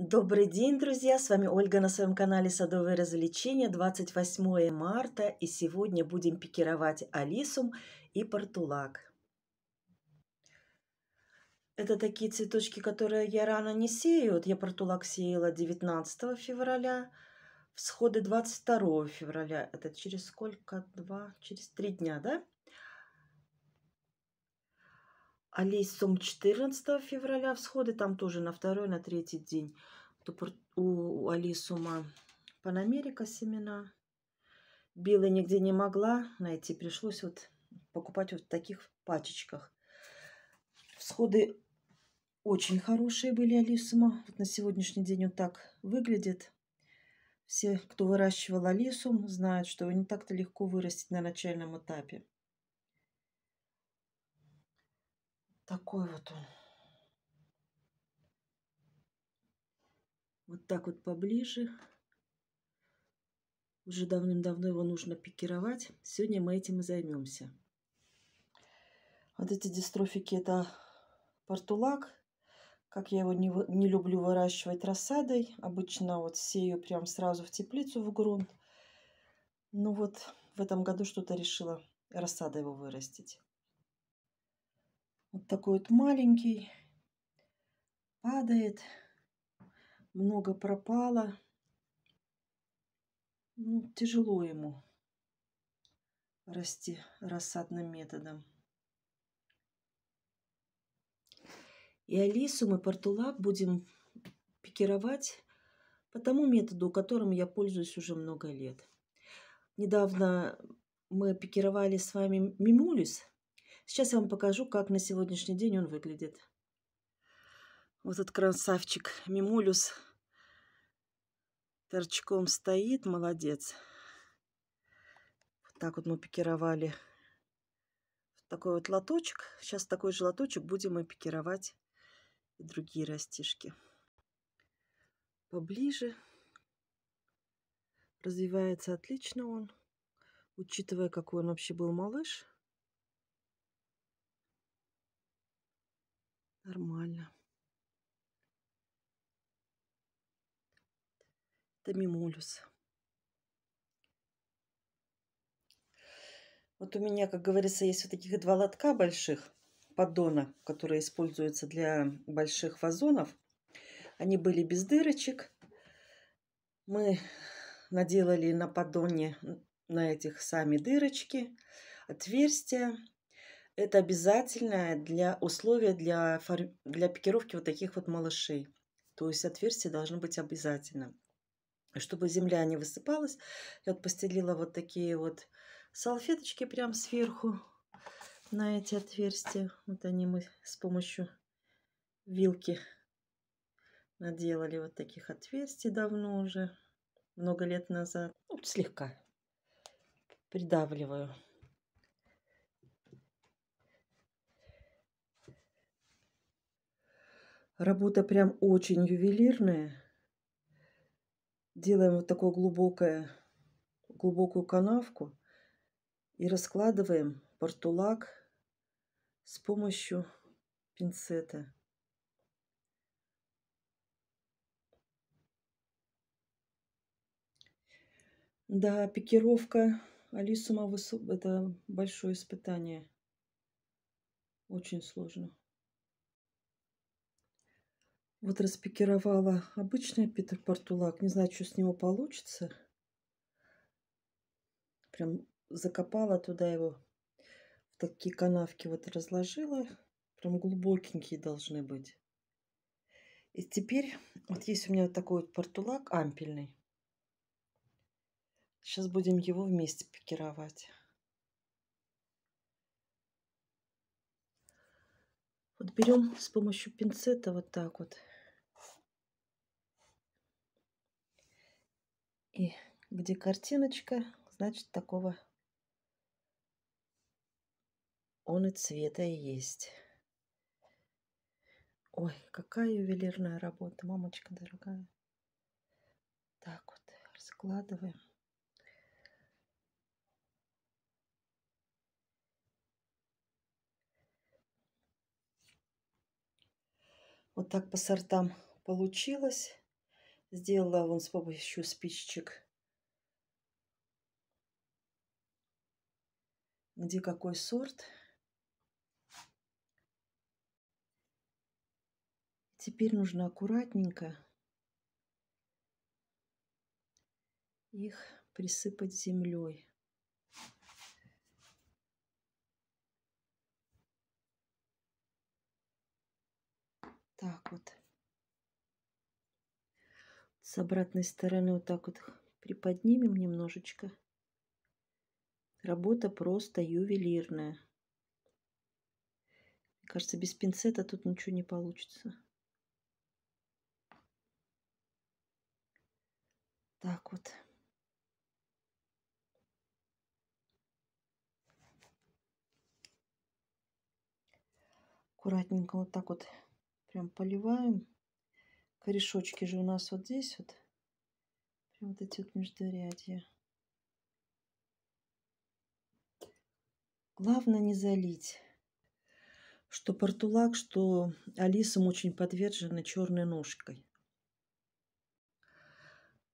Добрый день, друзья! С вами Ольга на своем канале Садовые развлечения. 28 марта и сегодня будем пикировать алисум и портулак. Это такие цветочки, которые я рано не сею. Вот я портулак сеяла 19 февраля, всходы 22 февраля. Это через сколько? Два? Через три дня, да? Алейсом 14 февраля всходы, там тоже на второй, на третий день. У Алисума Панамерика семена. Белые нигде не могла найти, пришлось вот покупать вот в таких пачечках. Всходы очень хорошие были алисума. Вот на сегодняшний день он так выглядит. Все, кто выращивал алисум, знают, что его не так-то легко вырастить на начальном этапе. Такой вот он. Вот так вот поближе. Уже давным-давно его нужно пикировать. Сегодня мы этим и займемся. Вот эти дистрофики это портулак. Как я его не, не люблю выращивать рассадой. Обычно вот сею прям сразу в теплицу в грунт. Ну вот в этом году что-то решила рассада его вырастить. Вот такой вот маленький. Падает. Много пропало. Ну, тяжело ему расти рассадным методом. И Алису мы портулак будем пикировать по тому методу, которым я пользуюсь уже много лет. Недавно мы пикировали с вами мимулис, Сейчас я вам покажу, как на сегодняшний день он выглядит. Вот этот красавчик мимулюс торчком стоит, молодец. Вот так вот мы пикировали такой вот лоточек. Сейчас такой же лоточек будем и пикировать и другие растишки. Поближе. Развивается отлично он, учитывая, какой он вообще был малыш. нормально. Томимолюс. Вот у меня, как говорится, есть вот таких два лотка больших, поддона, которые используются для больших вазонов. Они были без дырочек. Мы наделали на поддоне на этих сами дырочки, отверстия. Это обязательное для условия для, для пикировки вот таких вот малышей. То есть отверстие должно быть обязательно. Чтобы земля не высыпалась, я вот постелила вот такие вот салфеточки прямо сверху на эти отверстия. Вот они мы с помощью вилки наделали вот таких отверстий давно уже, много лет назад. Ну, вот слегка придавливаю. Работа прям очень ювелирная. Делаем вот такую глубокое, глубокую канавку и раскладываем портулак с помощью пинцета. Да, пикировка Алисума это большое испытание. Очень сложно. Вот распикировала обычный Питер Портулак. Не знаю, что с него получится. Прям закопала туда его. В такие канавки вот разложила. Прям глубокенькие должны быть. И теперь вот есть у меня вот такой вот портулак ампельный. Сейчас будем его вместе пикировать. Вот берем с помощью пинцета вот так вот. И где картиночка, значит, такого он и цвета и есть. Ой, какая ювелирная работа, мамочка дорогая. Так вот, раскладываем. Вот так по сортам получилось. Сделала вон с помощью спичечек. Где какой сорт. Теперь нужно аккуратненько их присыпать землей. Так вот с обратной стороны вот так вот приподнимем немножечко. Работа просто ювелирная. Мне кажется, без пинцета тут ничего не получится. Так вот. Аккуратненько вот так вот прям поливаем корешочки же у нас вот здесь вот. Прям вот эти вот междурядья. Главное не залить. Что портулак, что алисам очень подвержены черной ножкой.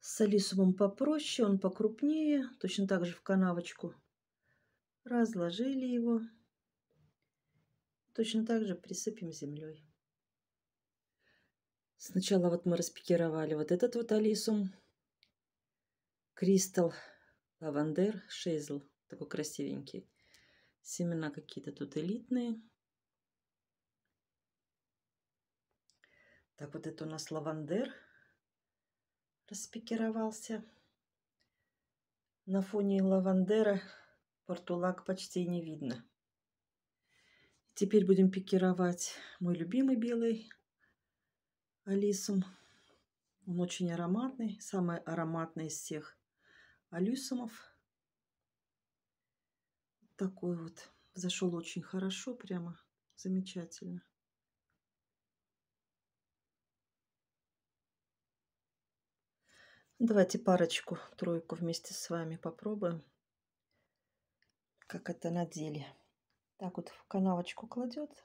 С алисумом попроще, он покрупнее, точно так же в канавочку. Разложили его. Точно так же присыпем землей. Сначала вот мы распикировали вот этот вот Алисум. кристал, Лавандер Шейзл. Такой красивенький. Семена какие-то тут элитные. Так, вот это у нас лавандер распикировался. На фоне лавандера портулак почти не видно. Теперь будем пикировать мой любимый белый алисом. Он очень ароматный, самый ароматный из всех алюсумов. Такой вот. Зашел очень хорошо, прямо замечательно. Давайте парочку, тройку вместе с вами попробуем, как это на деле. Так вот в канавочку кладется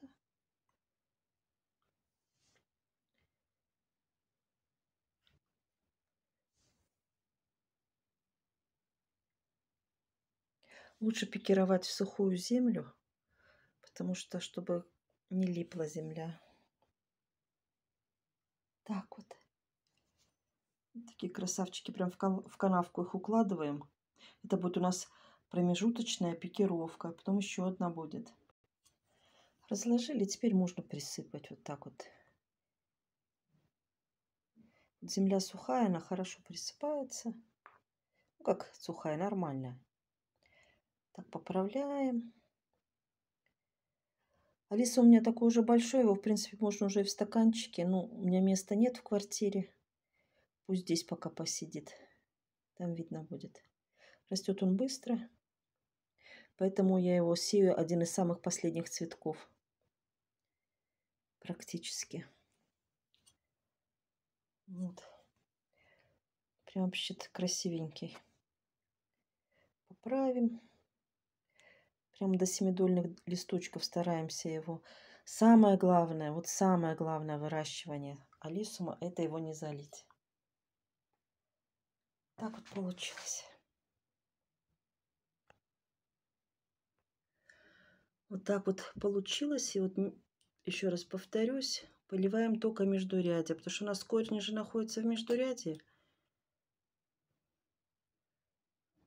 Лучше пикировать в сухую землю, потому что, чтобы не липла земля. Так вот. Такие красавчики прям в канавку их укладываем. Это будет у нас промежуточная пикировка, а потом еще одна будет. Разложили, теперь можно присыпать вот так вот. Земля сухая, она хорошо присыпается. Ну как сухая, нормальная. Так, поправляем. Алиса у меня такой уже большой, его, в принципе, можно уже и в стаканчике. но у меня места нет в квартире. Пусть здесь пока посидит. Там видно будет. Растет он быстро. Поэтому я его сею один из самых последних цветков. Практически. Вот. Прям вообще то красивенький. Поправим прям до семидольных листочков стараемся его. Самое главное, вот самое главное выращивание алисума, это его не залить. Так вот получилось. Вот так вот получилось. И вот еще раз повторюсь, поливаем только междурядье, потому что у нас корни же находятся в междурядье.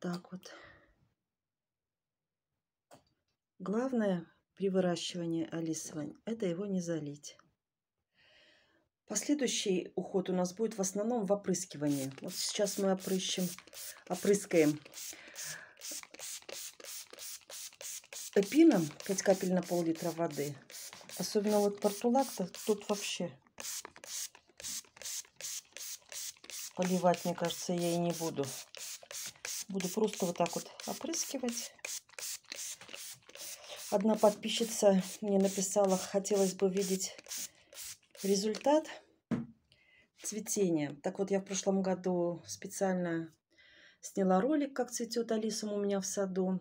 Так вот. Главное при выращивании алисовань – это его не залить. Последующий уход у нас будет в основном в опрыскивании. Вот сейчас мы опрыщем, опрыскаем эпином 5 капель на пол-литра воды. Особенно вот портулак-то тут вообще поливать, мне кажется, я и не буду. Буду просто вот так вот опрыскивать. Одна подписчица мне написала, хотелось бы видеть результат цветения. Так вот, я в прошлом году специально сняла ролик, как цветет алисум у меня в саду.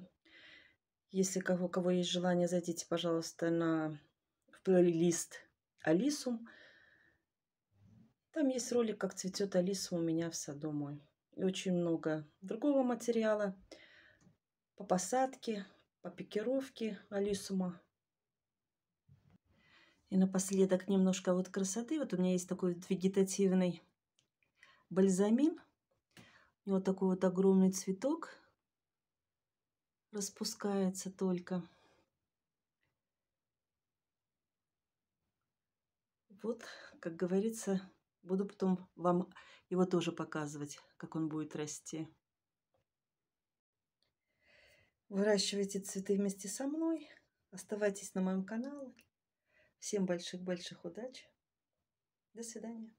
Если кого, у кого есть желание, зайдите, пожалуйста, на в плейлист алисум. Там есть ролик, как цветет алисум у меня в саду мой. И очень много другого материала по посадке, по пикировке Алисума. И напоследок немножко вот красоты. Вот у меня есть такой вот вегетативный бальзамин. у него такой вот огромный цветок распускается только. Вот, как говорится, буду потом вам его тоже показывать, как он будет расти. Выращивайте цветы вместе со мной. Оставайтесь на моем канале. Всем больших-больших удач. До свидания.